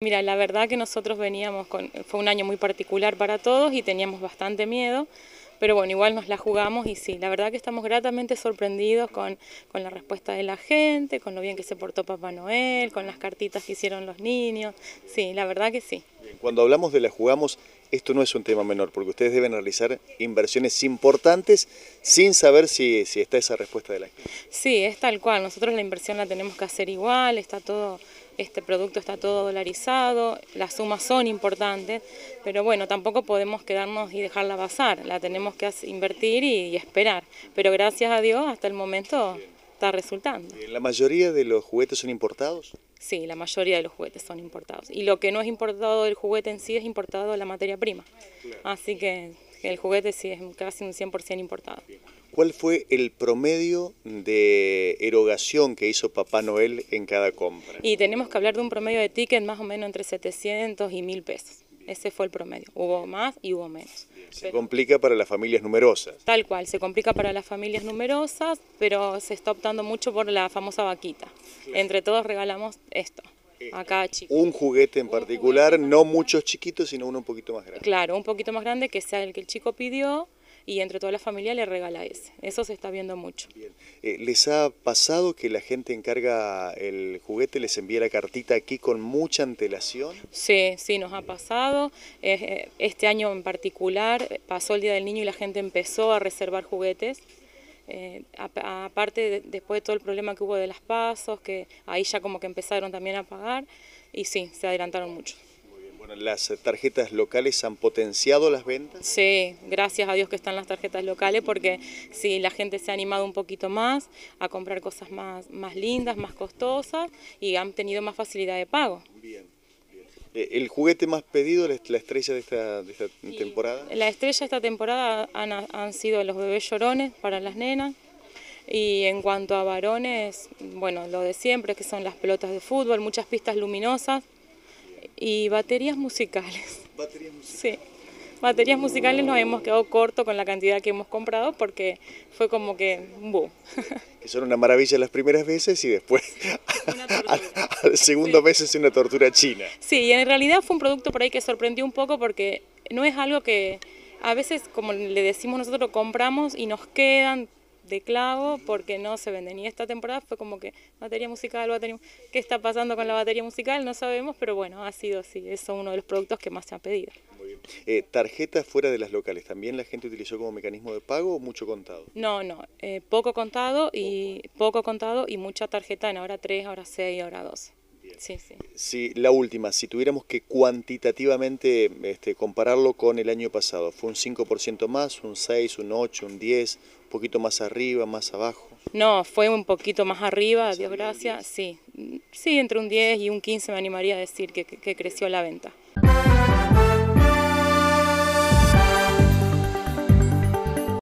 Mira, la verdad que nosotros veníamos con, fue un año muy particular para todos y teníamos bastante miedo, pero bueno, igual nos la jugamos y sí, la verdad que estamos gratamente sorprendidos con, con la respuesta de la gente, con lo bien que se portó Papá Noel, con las cartitas que hicieron los niños, sí, la verdad que sí. Cuando hablamos de la jugamos, esto no es un tema menor, porque ustedes deben realizar inversiones importantes sin saber si, si está esa respuesta de la gente. Sí, es tal cual, nosotros la inversión la tenemos que hacer igual, está todo este producto está todo dolarizado, las sumas son importantes, pero bueno, tampoco podemos quedarnos y dejarla pasar, la tenemos que invertir y, esperar, pero gracias a Dios hasta el momento está resultando. Eh, ¿La mayoría de los juguetes son importados? Sí, la mayoría de los juguetes son importados. Y lo que no es importado del juguete en sí es importado de la materia prima. Así que el juguete sí es casi un 100% importado. ¿Cuál fue el promedio de erogación que hizo Papá Noel en cada compra? Y tenemos que hablar de un promedio de ticket más o menos entre 700 y 1000 pesos. Ese fue el promedio. Hubo más y hubo menos. Se complica para las familias numerosas. Tal cual, se complica para las familias numerosas, pero se está optando mucho por la famosa vaquita. Entre todos regalamos esto. Un juguete en particular, no muchos chiquitos, sino uno un poquito más grande. Claro, un poquito más grande que sea el que el chico pidió y entre toda la familia le regala ese. Eso se está viendo mucho. Eh, ¿Les ha pasado que la gente encarga el juguete, les envía la cartita aquí con mucha antelación? Sí, sí, nos ha pasado. Eh, este año en particular eh, pasó el Día del Niño y la gente empezó a reservar juguetes. Eh, aparte, después de todo el problema que hubo de las pasos, que ahí ya como que empezaron también a pagar, y sí, se adelantaron mucho. Muy bien, bueno, ¿las tarjetas locales han potenciado las ventas? Sí, gracias a Dios que están las tarjetas locales, porque sí, la gente se ha animado un poquito más a comprar cosas más, más lindas, más costosas, y han tenido más facilidad de pago. Eh, ¿El juguete más pedido, la estrella de esta, temporada? La estrella de esta temporada han, sido los bebés llorones para las nenas. Y en cuanto a varones, bueno, lo de siempre, que son las pelotas de fútbol, muchas pistas luminosas y baterías musicales. Baterías musicales. Sí. Baterías musicales nos hemos quedado corto con la cantidad que hemos comprado porque fue como que boom. Que son una maravilla las primeras veces y después segundo veces mes es una tortura china. Sí, y en realidad fue un producto por ahí que sorprendió un poco porque no es algo que a veces, como le decimos nosotros, compramos y nos quedan de clavo porque no se venden. Y esta temporada fue como que batería musical, batería... ¿Qué está pasando con la batería musical? No sabemos, pero bueno, ha sido así. Es uno de los productos que más se han pedido. Eh, ¿Tarjetas fuera de las locales también la gente utilizó como mecanismo de pago o mucho contado? No, no, eh, poco contado y poco contado y mucha tarjeta en hora 3, hora 6, hora 12. Sí, sí. la última, si tuviéramos que cuantitativamente este, compararlo con el año pasado, ¿fue un 5% más, un 6, un 8, un 10, un poquito más arriba, más abajo? No, fue un poquito más arriba, Dios gracias, sí. Sí, entre un 10 y un 15 me animaría a decir que, que, que creció la venta.